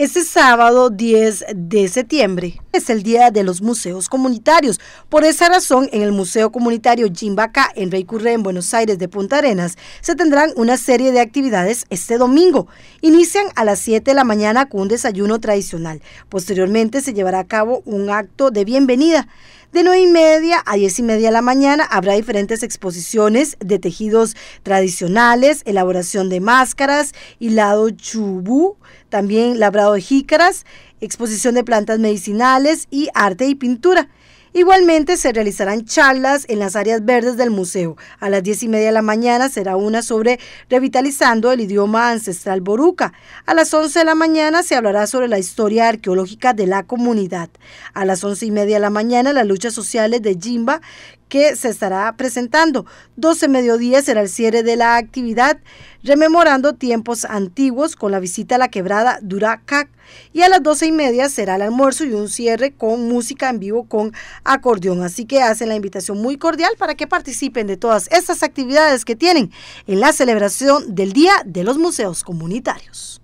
Este sábado 10 de septiembre es el Día de los Museos Comunitarios. Por esa razón, en el Museo Comunitario Jimbaca en Rey en Buenos Aires de Punta Arenas, se tendrán una serie de actividades este domingo. Inician a las 7 de la mañana con un desayuno tradicional. Posteriormente se llevará a cabo un acto de bienvenida. De 9 y media a 10 y media de la mañana habrá diferentes exposiciones de tejidos tradicionales, elaboración de máscaras, hilado chubú, también labrado de jícaras, exposición de plantas medicinales y arte y pintura. Igualmente se realizarán charlas en las áreas verdes del museo. A las 10 y media de la mañana será una sobre revitalizando el idioma ancestral boruca. A las 11 de la mañana se hablará sobre la historia arqueológica de la comunidad. A las once y media de la mañana las luchas sociales de Jimba que se estará presentando. 12 mediodía será el cierre de la actividad, rememorando tiempos antiguos con la visita a la quebrada Duracac. Y a las 12 y media será el almuerzo y un cierre con música en vivo con acordeón. Así que hacen la invitación muy cordial para que participen de todas estas actividades que tienen en la celebración del Día de los Museos Comunitarios.